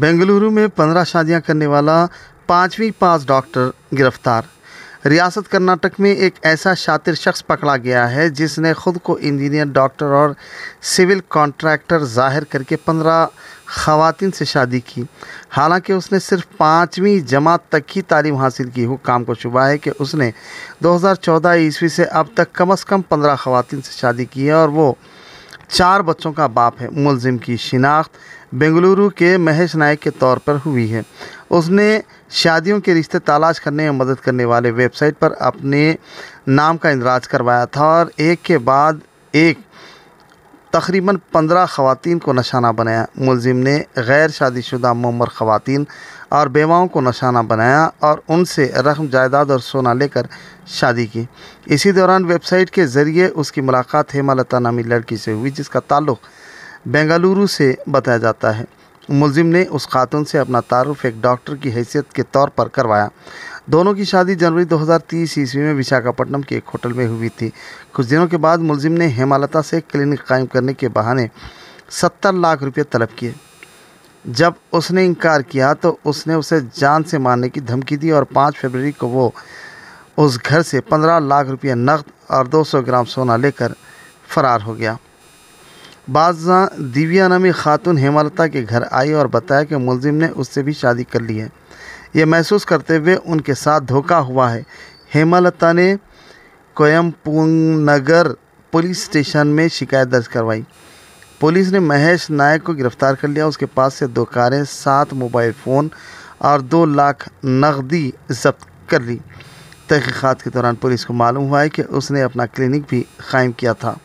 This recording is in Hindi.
बेंगलुरु में पंद्रह शादियां करने वाला पाँचवीं पास डॉक्टर गिरफ्तार रियासत कर्नाटक में एक ऐसा शातिर शख्स पकड़ा गया है जिसने खुद को इंजीनियर डॉक्टर और सिविल कॉन्ट्रैक्टर जाहिर करके पंद्रह खातिन से शादी की हालांकि उसने सिर्फ पाँचवीं जमात तक ही तालीम हासिल की हुकाम को शुबा है कि उसने 2014 ईस्वी से अब तक कम अज़ कम पंद्रह खातिन से शादी की है और वो चार बच्चों का बाप है मुलजिम की शिनाख्त बेंगलुरु के महेश नायक के तौर पर हुई है उसने शादियों के रिश्ते तलाश करने में मदद करने वाले वेबसाइट पर अपने नाम का इंदराज करवाया था और एक के बाद एक तकरीबन पंद्रह खवतिन को निशाना बनाया मुलजिम ने गैर शादीशुदा मम्मर खवतिन और बेवाओं को निशाना बनाया और उनसे रकम जायदाद और सोना लेकर शादी की इसी दौरान वेबसाइट के ज़रिए उसकी मुलाकात हेमा लता नामी लड़की से हुई जिसका ताल्लुक़ बेंगलुरु से बताया जाता है मुलजिम ने उस खातून से अपना तारुफ एक डॉक्टर की हैसियत के तौर पर करवाया दोनों की शादी जनवरी 2030 ईस्वी में विशाखापट्टनम के एक होटल में हुई थी कुछ दिनों के बाद मुलजिम ने हेमालता से क्लिनिक कायम करने के बहाने सत्तर लाख रुपये तलब किए जब उसने इनकार किया तो उसने उसे जान से मारने की धमकी दी और पाँच फरवरी को वो उस घर से पंद्रह लाख रुपये नकद और दो ग्राम सोना लेकर फरार हो गया बाजा दिव्या नामी खातून हेमलता के घर आई और बताया कि मुलजिम ने उससे भी शादी कर ली है ये महसूस करते हुए उनके साथ धोखा हुआ है हेमलता ने कोयमपुनगर पुलिस स्टेशन में शिकायत दर्ज करवाई पुलिस ने महेश नायक को गिरफ्तार कर लिया उसके पास से दो कारें सात मोबाइल फ़ोन और दो लाख नकदी जब्त कर ली तहकीक़ात के दौरान पुलिस को मालूम हुआ है कि उसने अपना क्लिनिक भी कायम किया था